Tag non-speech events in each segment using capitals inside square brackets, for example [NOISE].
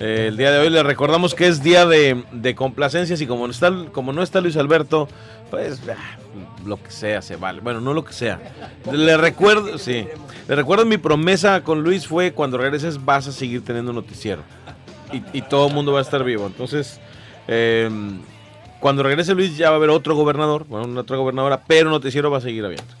el día de hoy le recordamos que es día de, complacencias y como no, está, como no está Luis Alberto, pues ah, lo que sea se vale. Bueno, no lo que sea. Le recuerdo, sí. Le recuerdo mi promesa con Luis fue cuando regreses vas a seguir teniendo noticiero. Y, todo el mundo va a estar vivo. Entonces, em, cuando regrese Luis ya va a haber otro gobernador, bueno, otra gobernadora, pero noticiero va a seguir abierto.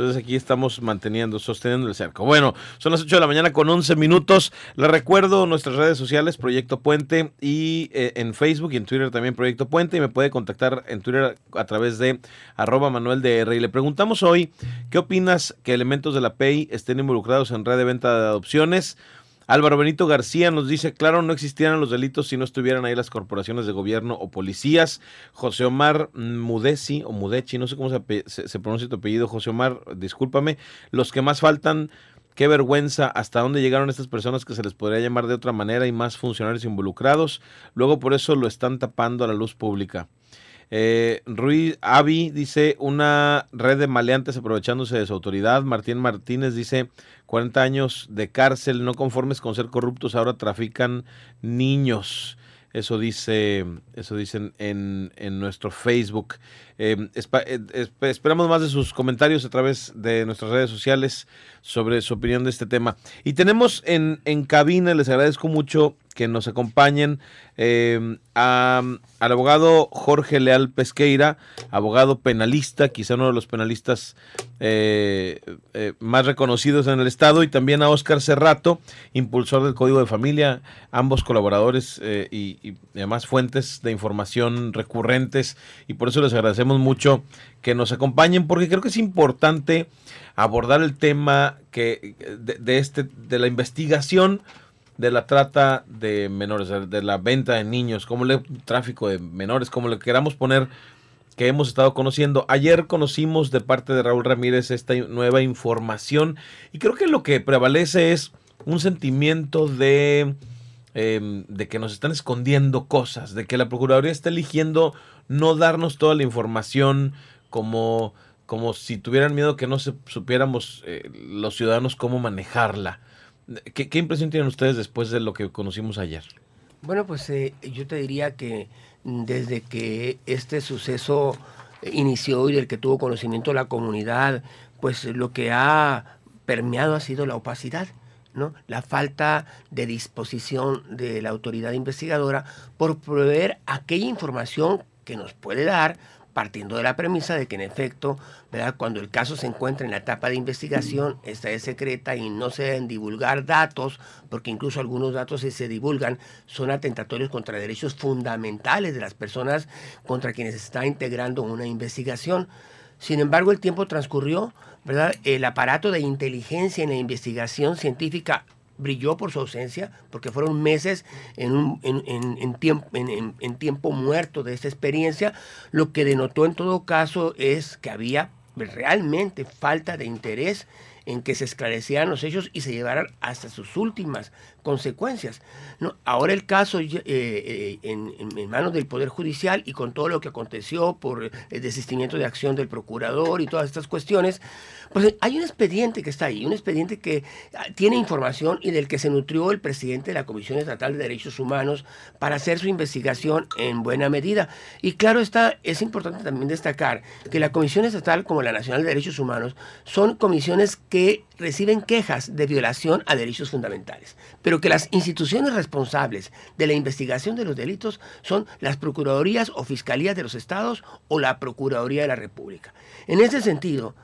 Entonces aquí estamos manteniendo, sosteniendo el cerco. Bueno, son las 8 de la mañana con 11 minutos. Les recuerdo nuestras redes sociales, Proyecto Puente, y eh, en Facebook y en Twitter también Proyecto Puente. Y me puede contactar en Twitter a través de arroba Manuel Y le preguntamos hoy, ¿qué opinas que elementos de la PEI estén involucrados en red de venta de adopciones? Álvaro Benito García nos dice, claro, no existieran los delitos si no estuvieran ahí las corporaciones de gobierno o policías. José Omar Mudeci o Mudechi, no sé cómo se, se pronuncia tu apellido, José Omar, discúlpame, los que más faltan Qué vergüenza, hasta dónde llegaron estas personas que se les podría llamar de otra manera y más funcionarios involucrados. Luego por eso lo están tapando a la luz pública. Eh, Ruiz Avi dice una red de maleantes aprovechándose de su autoridad. Martín Martínez dice 40 años de cárcel, no conformes con ser corruptos, ahora trafican niños. Eso dice, eso dicen en, nuestro Facebook. Eh, eh, esperamos más de sus comentarios a través de nuestras redes sociales sobre su opinión de este tema. Y tenemos en, en cabina, les agradezco mucho que nos acompañen em, al abogado Jorge Leal Pesqueira, abogado penalista, quizá uno de los penalistas eh, eh, más reconocidos en el Estado, y también a Óscar Cerrato, impulsor del Código de Familia, ambos colaboradores eh, y, además fuentes de información recurrentes, y por eso les agradecemos mucho que nos acompañen, porque creo que es importante abordar el tema que, de, de este, de la investigación de la trata de menores, de la venta de niños, como el tráfico de menores, como le queramos poner, que hemos estado conociendo. Ayer conocimos de parte de Raúl Ramírez esta nueva información y creo que lo que prevalece es un sentimiento de, em, de que nos están escondiendo cosas, de que la Procuraduría está eligiendo no darnos toda la información como, como si tuvieran miedo que no supiéramos eh, los ciudadanos cómo manejarla. ¿Qué, impresión tienen ustedes después de lo que conocimos ayer? Bueno, pues eh, yo te diría que desde que este suceso inició y del que tuvo conocimiento la comunidad, pues lo que ha permeado ha sido la opacidad. ¿no? la falta de disposición de la autoridad investigadora por proveer aquella información que nos puede dar partiendo de la premisa de que en efecto, ¿verdad? cuando el caso se encuentra en la etapa de investigación, esta es secreta y no se deben divulgar datos, porque incluso algunos datos si se divulgan son atentatorios contra derechos fundamentales de las personas contra quienes está integrando una investigación. Sin embargo, el tiempo transcurrió, ¿verdad? El aparato de inteligencia en la investigación científica brilló por su ausencia, porque fueron meses en, en, tiempo, en tiempo muerto de esta experiencia, lo que denotó en todo caso es que había realmente falta de interés en que se esclarecieran los hechos y se llevaran hasta sus últimas consecuencias. No, ahora el caso eh, eh, en, manos del Poder Judicial y con todo lo que aconteció por el desistimiento de acción del procurador y todas estas cuestiones, pues hay un expediente que está ahí, un expediente que ah, tiene información y del que se nutrió el presidente de la Comisión Estatal de Derechos Humanos para hacer su investigación en buena medida. Y claro, está, es importante también destacar que la Comisión Estatal como la Nacional de Derechos Humanos son comisiones que reciben quejas de violación a derechos fundamentales, pero que las instituciones responsables de la investigación de los delitos son las Procuradurías o Fiscalías de los Estados o la Procuraduría de la República. En ese sentido,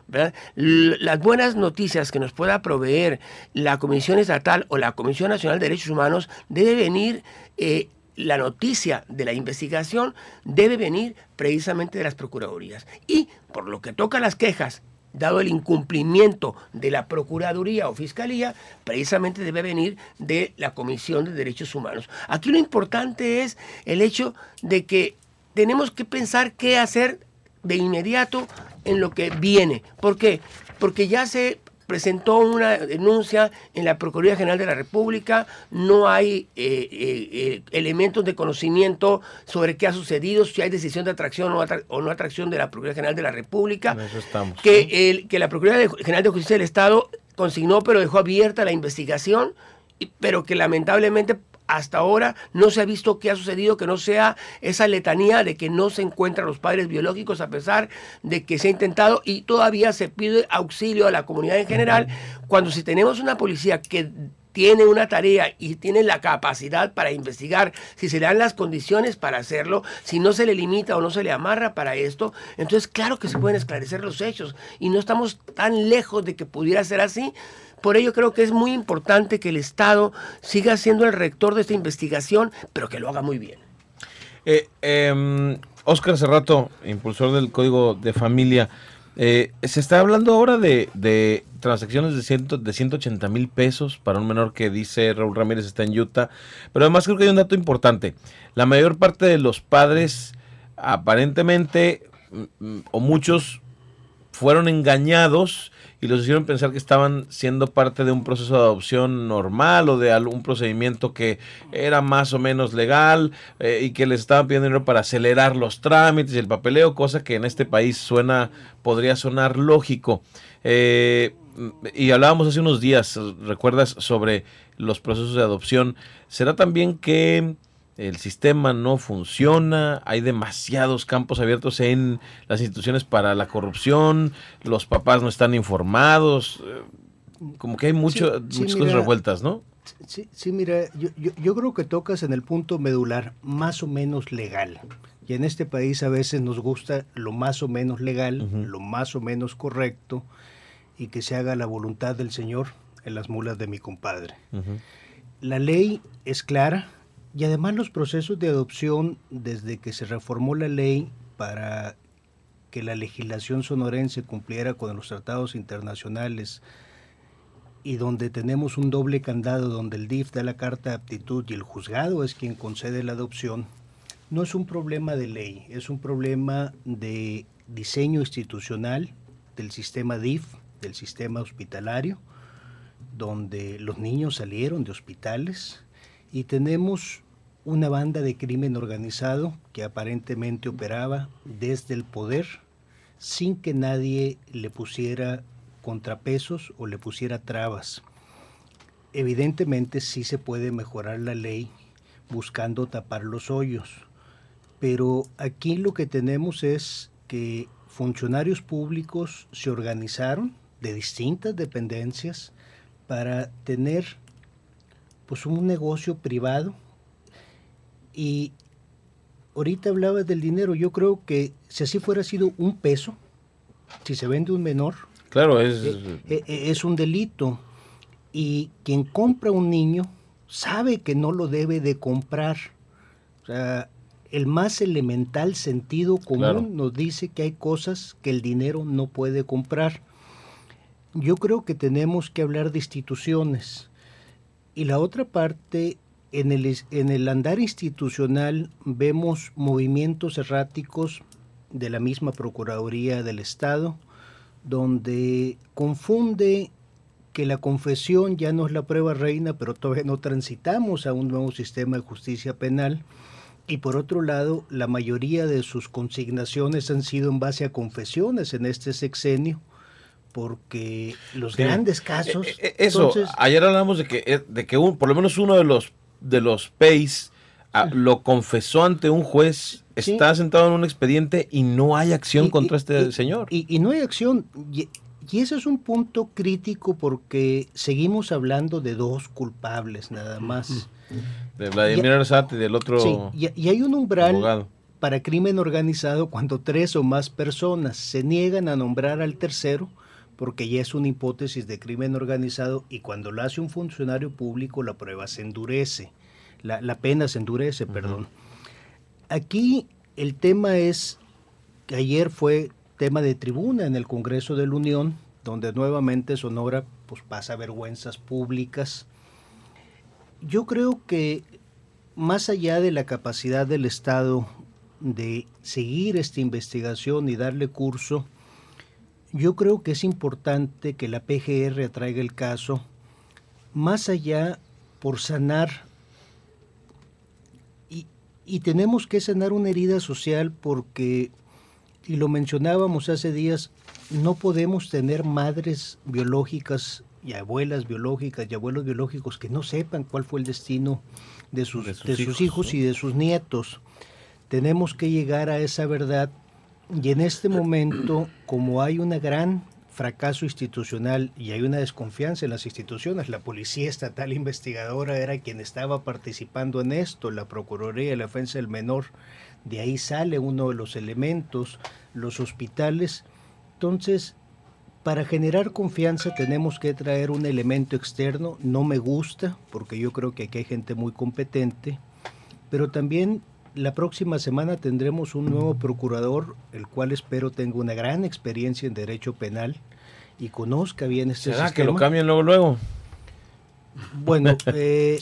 las buenas noticias que nos pueda proveer la Comisión Estatal o la Comisión Nacional de Derechos Humanos debe venir... Eh, la noticia de la investigación debe venir precisamente de las Procuradurías. Y por lo que toca las quejas dado el incumplimiento de la Procuraduría o Fiscalía, precisamente debe venir de la Comisión de Derechos Humanos. Aquí lo importante es el hecho de que tenemos que pensar qué hacer de inmediato en lo que viene. ¿Por qué? Porque ya se presentó una denuncia en la Procuraduría General de la República, no hay eh, eh, eh, elementos de conocimiento sobre qué ha sucedido, si hay decisión de atracción o, no atracción de la Procuraduría General de la República, estamos, que, el, que la Procuraduría General de Justicia del Estado consignó pero dejó abierta la investigación, pero que lamentablemente hasta ahora no se ha visto qué ha sucedido que no sea esa letanía de que no se encuentran los padres biológicos a pesar de que se ha intentado y todavía se pide auxilio a la comunidad en general cuando si tenemos una policía que tiene una tarea y tiene la capacidad para investigar, si se dan las condiciones para hacerlo, si no se le limita o no se le amarra para esto, entonces claro que se pueden esclarecer los hechos y no estamos tan lejos de que pudiera ser así. Por ello creo que es muy importante que el Estado siga siendo el rector de esta investigación, pero que lo haga muy bien. Eh, Oscar em, Cerrato, impulsor del Código de Familia, eh, se está hablando ahora de, de transacciones de, ciento, de 180 mil pesos para un menor que dice Raúl Ramírez está en Utah. Pero además creo que hay un dato importante. La mayor parte de los padres aparentemente mm, mm, o muchos fueron engañados y los hicieron pensar que estaban siendo parte de un proceso de adopción normal o de algún procedimiento que era más o menos legal eh, y que les estaban pidiendo dinero para acelerar los trámites y el papeleo, cosa que en este país suena, podría sonar lógico. Eh, y hablábamos hace unos días, recuerdas, sobre los procesos de adopción. ¿Será también que el sistema no funciona, hay demasiados campos abiertos en las instituciones para la corrupción, los papás no están informados, eh, como que hay muchas cosas revueltas, ¿no? Sí, sí mira, yo, creo que tocas en el punto medular, más o menos legal. Y en este país a veces nos gusta lo más o menos legal, lo más o menos correcto, y que se haga la voluntad del Señor en las mulas de mi compadre. La ley es clara, y además los procesos de adopción desde que se reformó la ley para que la legislación sonorense cumpliera con los tratados internacionales y donde tenemos un doble candado donde el DIF da la carta de aptitud y el juzgado es quien concede la adopción, no es un problema de ley, es un problema de diseño institucional del sistema DIF, del sistema hospitalario, donde los niños salieron de hospitales y tenemos una banda de crimen organizado que aparentemente operaba desde el poder sin que nadie le pusiera contrapesos o le pusiera trabas. Evidentemente sí se puede mejorar la ley buscando tapar los hoyos, pero aquí lo que tenemos es que funcionarios públicos se organizaron de distintas dependencias para tener pues un negocio privado y ahorita hablabas del dinero, yo creo que si así fuera sido un peso, si se vende un menor, claro, es, eh, eh, eh, un delito. Y quien compra un niño sabe que no lo debe de comprar. el más elemental sentido común nos dice que hay cosas que el dinero no puede comprar. Yo creo que tenemos que hablar de instituciones. Y la otra parte en el, andar institucional vemos movimientos erráticos de la misma Procuraduría del Estado, donde confunde que la confesión ya no es la prueba reina, pero todavía no transitamos a un nuevo sistema de justicia penal. Y por otro lado, la mayoría de sus consignaciones han sido en base a confesiones en este sexenio, porque los grandes casos... E, e, eso, ayer hablamos de que, eh, de que por lo menos uno de los de los Pace ah, lo confesó ante un juez, está sentado en un expediente y no hay acción contra este señor. Y, no hay acción. Y, ese es un punto crítico porque seguimos hablando de dos culpables nada más. De Vladimir Arzate y del otro. y, hay un umbral para crimen organizado cuando tres o más personas se niegan a nombrar al tercero porque ya es una hipótesis de crimen organizado y cuando lo hace un funcionario público la prueba se endurece, la, pena se endurece, perdón. Aquí el tema es que ayer fue tema de tribuna en el Congreso de la Unión, donde nuevamente Sonora pues, pasa vergüenzas públicas. Yo creo que más allá de la capacidad del Estado de seguir esta investigación y darle curso, yo creo que es importante que la PGR atraiga el caso, más allá por sanar, y, tenemos que sanar una herida social porque, y lo mencionábamos hace días, no podemos tener madres biológicas y abuelas biológicas y abuelos biológicos que no sepan cuál fue el destino de sus, sus, hijos, y de sus nietos. Tenemos que llegar a esa verdad y en este momento, como hay un gran fracaso institucional y hay una desconfianza en las instituciones, la policía estatal investigadora era quien estaba participando en esto, la Procuraduría de la Defensa del Menor, de ahí sale uno de los elementos, los hospitales. Entonces, para generar confianza tenemos que traer un elemento externo. No me gusta, porque yo creo que aquí hay gente muy competente, pero también la próxima semana tendremos un nuevo procurador, el cual espero tenga una gran experiencia en derecho penal y conozca bien este ¿Será que lo cambien luego luego? Bueno, [LAUGHS] eh,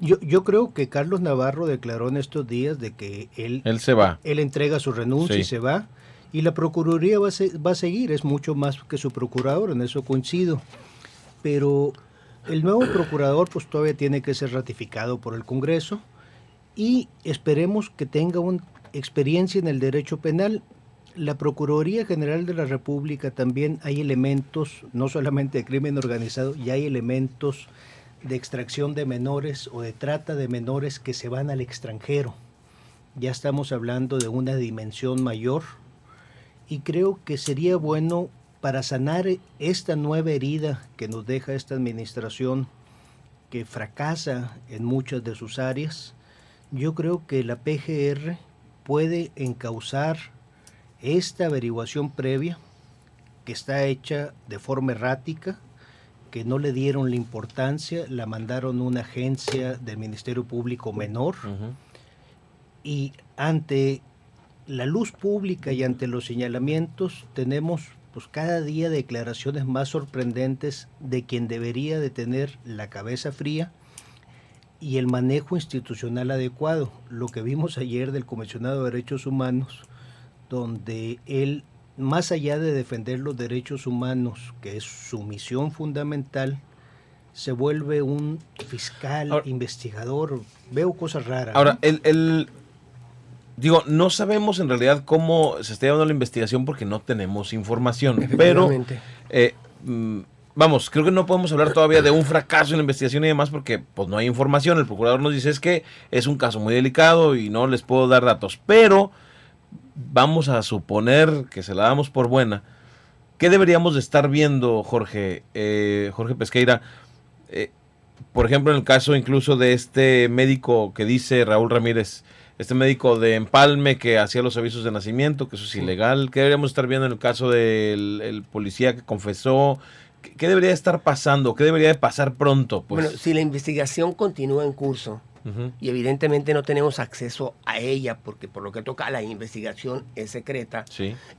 yo, creo que Carlos Navarro declaró en estos días de que él, él se va. entrega su renuncia y se va. Y la Procuraduría va a, va a seguir, es mucho más que su procurador, en eso coincido. Pero el nuevo procurador pues todavía tiene que ser ratificado por el Congreso y esperemos que tenga una experiencia en el derecho penal. La Procuraduría General de la República también hay elementos, no solamente de crimen organizado, ya hay elementos de extracción de menores o de trata de menores que se van al extranjero. Ya estamos hablando de una dimensión mayor y creo que sería bueno para sanar esta nueva herida que nos deja esta administración que fracasa en muchas de sus áreas, yo creo que la PGR puede encauzar esta averiguación previa que está hecha de forma errática, que no le dieron la importancia, la mandaron una agencia del Ministerio Público menor y ante la luz pública y ante los señalamientos tenemos pues cada día declaraciones más sorprendentes de quien debería de tener la cabeza fría y el manejo institucional adecuado. Lo que vimos ayer del comisionado de derechos humanos, donde él, más allá de defender los derechos humanos, que es su misión fundamental, se vuelve un fiscal, investigador. Veo cosas raras. Ahora, él el, digo, no sabemos en realidad cómo se está llevando la investigación porque no tenemos información, pero vamos, creo que no podemos hablar todavía de un fracaso en la investigación y demás porque pues no hay información. El procurador nos dice es que es un caso muy delicado y no les puedo dar datos, pero vamos a suponer que se la damos por buena. ¿Qué deberíamos de estar viendo, Jorge, eh, Jorge Pesqueira? Eh, por ejemplo, en el caso incluso de este médico que dice Raúl Ramírez, este médico de Empalme que hacía los avisos de nacimiento, que eso es ilegal. ¿Qué deberíamos estar viendo en el caso del policía que confesó, ¿Qué debería estar pasando? ¿Qué debería de pasar pronto? Pues? Bueno, si la investigación continúa en curso y evidentemente no tenemos acceso a ella porque por lo que toca la investigación es secreta,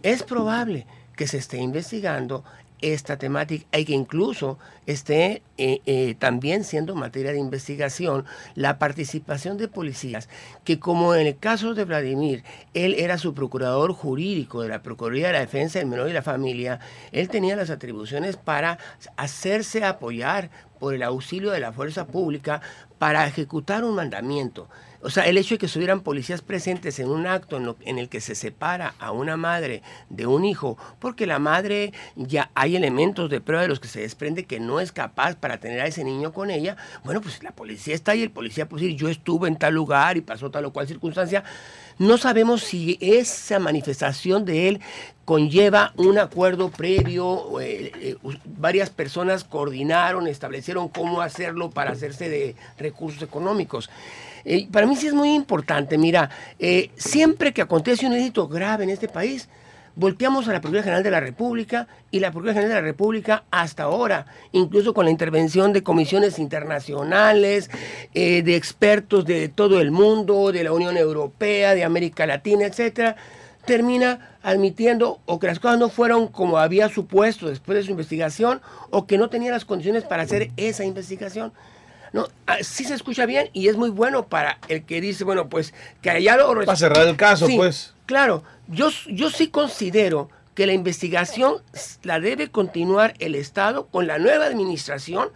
es probable que se esté investigando esta temática hay que incluso esté eh, eh, también siendo materia de investigación la participación de policías, que como en el caso de Vladimir, él era su procurador jurídico de la Procuraduría de la Defensa del Menor y la Familia, él tenía las atribuciones para hacerse apoyar por el auxilio de la fuerza pública para ejecutar un mandamiento. O sea, el hecho de que estuvieran policías presentes en un acto en, el que se separa a una madre de un hijo, porque la madre ya hay elementos de prueba de los que se desprende que no es capaz para tener a ese niño con ella, bueno, pues la policía está ahí, el policía puede decir yo estuve en tal lugar y pasó tal o cual circunstancia. No sabemos si esa manifestación de él conlleva un acuerdo previo, eh, eh, varias personas coordinaron, establecieron cómo hacerlo para hacerse de recursos económicos. Eh, para mí sí es muy importante, mira, eh, siempre que acontece un éxito grave en este país, volteamos a la Procuraduría General de la República y la Procuraduría General de la República hasta ahora, incluso con la intervención de comisiones internacionales, eh, de expertos de todo el mundo, de la Unión Europea, de América Latina, etcétera, termina admitiendo o que las cosas no fueron como había supuesto después de su investigación o que no tenía las condiciones para hacer esa investigación. No, ah, sí se escucha bien y es muy bueno para el que dice, bueno, pues que lo... Para cerrar el caso, pues. Claro, yo, yo sí considero que la investigación la debe continuar el Estado con la nueva administración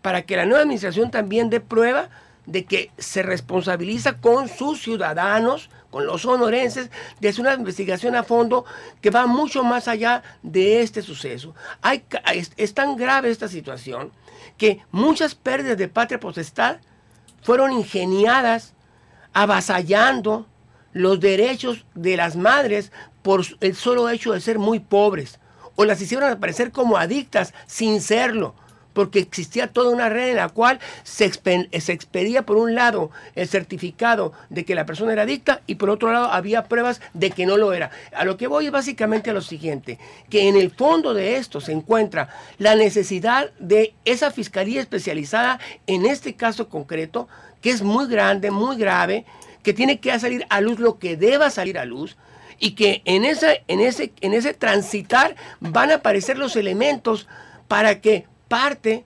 para que la nueva administración también dé prueba de que se responsabiliza con sus ciudadanos con los sonorenses desde una investigación a fondo que va mucho más allá de este suceso. Hay, es, es tan grave esta situación que muchas pérdidas de patria potestad fueron ingeniadas avasallando los derechos de las madres por el solo hecho de ser muy pobres o las hicieron aparecer como adictas sin serlo porque existía toda una red en la cual se, se expedía por un lado el certificado de que la persona era adicta y por otro lado había pruebas de que no lo era. A lo que voy es básicamente a lo siguiente, que en el fondo de esto se encuentra la necesidad de esa fiscalía especializada, en este caso concreto, que es muy grande, muy grave, que tiene que salir a luz lo que deba salir a luz, y que en en ese, en ese transitar van a aparecer los elementos para que parte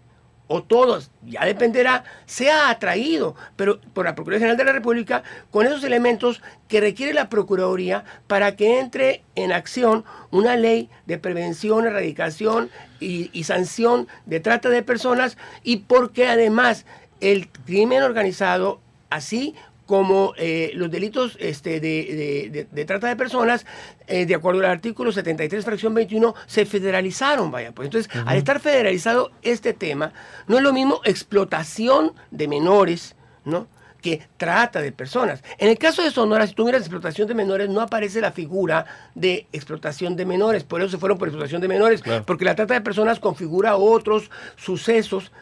o todos, ya dependerá, sea atraído pero por la Procuraduría General de la República con esos elementos que requiere la Procuraduría para que entre en acción una ley de prevención, erradicación y sanción de trata de personas y porque además el crimen organizado así como eh, los delitos este, de, trata de personas, eh, de acuerdo al artículo 73, fracción 21, se federalizaron, vaya. Pues entonces, al estar federalizado este tema, no es lo mismo explotación de menores, ¿no? que trata de personas. En el caso de Sonora, si tú miras explotación de menores, no aparece la figura de explotación de menores, por eso se fueron por explotación de menores, porque la trata de personas configura otros sucesos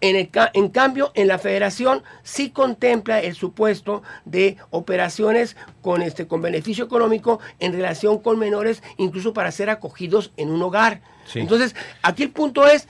en, cambio, en la federación sí contempla el supuesto de operaciones con, este, con beneficio económico en relación con menores, incluso para ser acogidos en un hogar. Entonces, aquí el punto es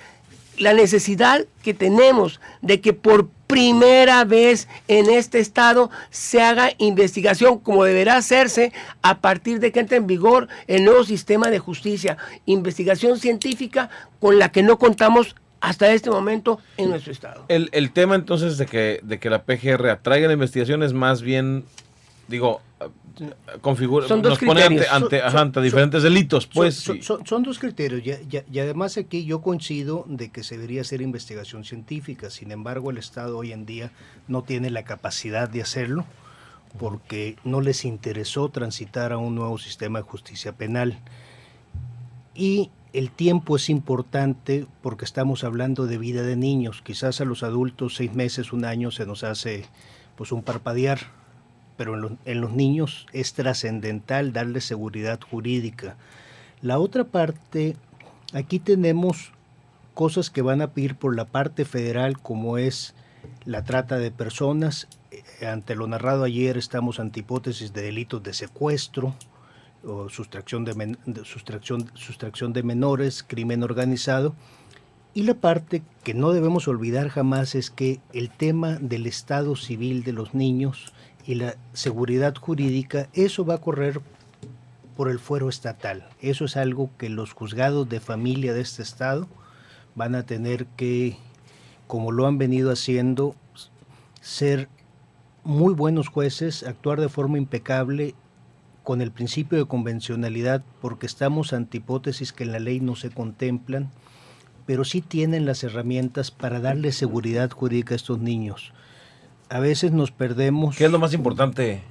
la necesidad que tenemos de que por primera vez en este estado se haga investigación como deberá hacerse a partir de que entre en vigor el nuevo sistema de justicia, investigación científica con la que no contamos hasta este momento en nuestro estado. El, el tema entonces de que, de que la PGR atraiga la investigación es más bien, digo, configura, son dos criterios. ante, ante, diferentes delitos. pues son, dos criterios y, y, además aquí yo coincido de que se debería hacer investigación científica, sin embargo el Estado hoy en día no tiene la capacidad de hacerlo porque no les interesó transitar a un nuevo sistema de justicia penal. Y el tiempo es importante porque estamos hablando de vida de niños. Quizás a los adultos seis meses, un año se nos hace pues un parpadear, pero en los, en los niños es trascendental darle seguridad jurídica. La otra parte, aquí tenemos cosas que van a pedir por la parte federal como es la trata de personas. Eh, ante lo narrado ayer estamos ante hipótesis de delitos de secuestro, o sustracción de, sustracción de menores, crimen organizado. Y la parte que no debemos olvidar jamás es que el tema del estado civil de los niños y la seguridad jurídica, eso va a correr por el fuero estatal. Eso es algo que los juzgados de familia de este estado van a tener que, como lo han venido haciendo, ser muy buenos jueces, actuar de forma impecable con el principio de convencionalidad porque estamos ante hipótesis que en la ley no se contemplan, pero sí tienen las herramientas para darle seguridad jurídica a estos niños. A veces nos perdemos. ¿Qué es lo más importante?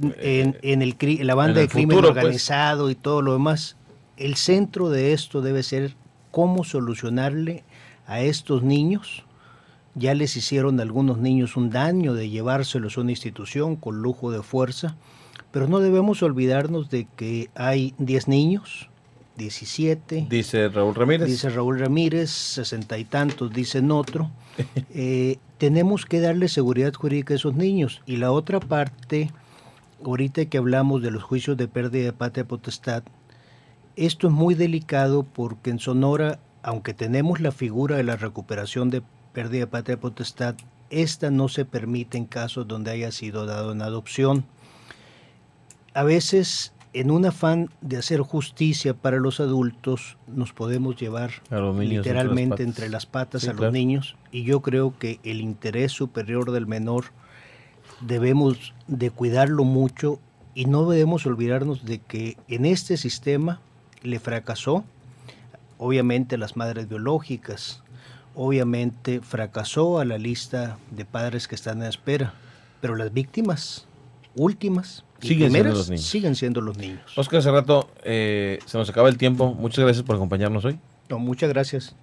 En, eh, el, la banda de crimen pues. organizado y todo lo demás. El centro de esto debe ser cómo solucionarle a estos niños. Ya les hicieron algunos niños un daño de llevárselos a una institución con lujo de fuerza pero no debemos olvidarnos de que hay 10 niños, 17. Dice Raúl Ramírez. Dice Raúl Ramírez, sesenta y tantos, dicen otro. [LAUGHS] Eh, tenemos que darle seguridad jurídica a esos niños. Y la otra parte, ahorita que hablamos de los juicios de pérdida de patria potestad, esto es muy delicado porque en Sonora, aunque tenemos la figura de la recuperación de pérdida de patria potestad, esta no se permite en casos donde haya sido dado en adopción a veces en un afán de hacer justicia para los adultos, nos podemos llevar literalmente entre las patas, a los niños y yo creo que el interés superior del menor debemos de cuidarlo mucho y no debemos olvidarnos de que en este sistema le fracasó, obviamente las madres biológicas, obviamente fracasó a la lista de padres que están en espera, pero las víctimas, últimas y siguen siendo los niños. siguen siendo los niños. Oscar, hace rato eh, se nos acaba el tiempo. Muchas gracias por acompañarnos hoy. No, muchas gracias.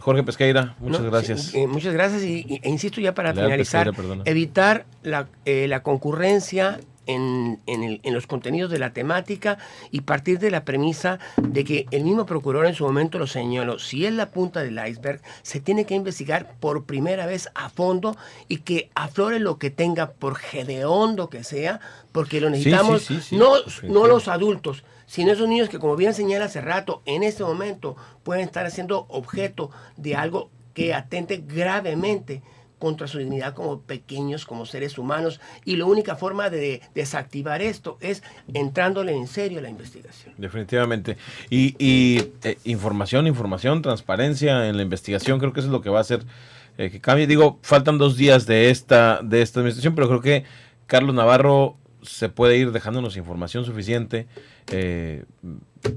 Jorge Pesqueira, muchas gracias. Eh, eh, muchas gracias y, e insisto ya para finalizar, evitar la, eh, la concurrencia en, los contenidos de la temática y partir de la premisa de que el mismo procurador en su momento lo señaló, si es la punta del iceberg, se tiene que investigar por primera vez a fondo y que aflore lo que tenga, por gedeondo que sea, porque lo necesitamos, no, no los adultos, sino esos niños que, como bien señala hace rato, en este momento pueden estar siendo objeto de algo que atente gravemente contra su dignidad como pequeños, como seres humanos. Y la única forma de desactivar esto es entrándole en serio a la investigación. Definitivamente. Y, eh, información, información, transparencia en la investigación, creo que eso es lo que va a hacer eh, que cambie. Digo, faltan dos días de esta, de esta administración, pero creo que Carlos Navarro se puede ir dejándonos información suficiente eh,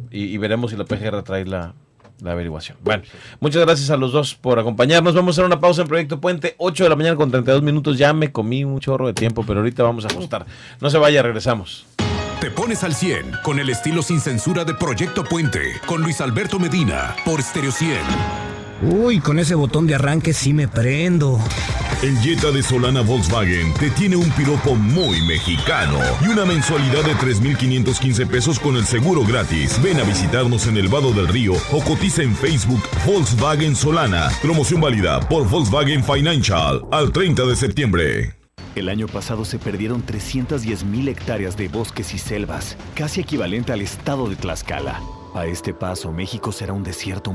y, y, veremos si la PGR trae la, la averiguación. Bueno, muchas gracias a los dos por acompañarnos. Vamos a hacer una pausa en Proyecto Puente, 8 de la mañana con 32 minutos. Ya me comí un chorro de tiempo, pero ahorita vamos a ajustar. No se vaya, regresamos. Te pones al 100 con el estilo sin censura de Proyecto Puente, con Luis Alberto Medina, por Stereo 100. Uy, con ese botón de arranque sí me prendo. El Jetta de Solana Volkswagen te tiene un piropo muy mexicano y una mensualidad de 3.515 pesos con el seguro gratis. Ven a visitarnos en el Vado del Río o cotiza en Facebook Volkswagen Solana. Promoción válida por Volkswagen Financial al 30 de septiembre. El año pasado se perdieron 310.000 hectáreas de bosques y selvas, casi equivalente al estado de Tlaxcala. A este paso, México será un desierto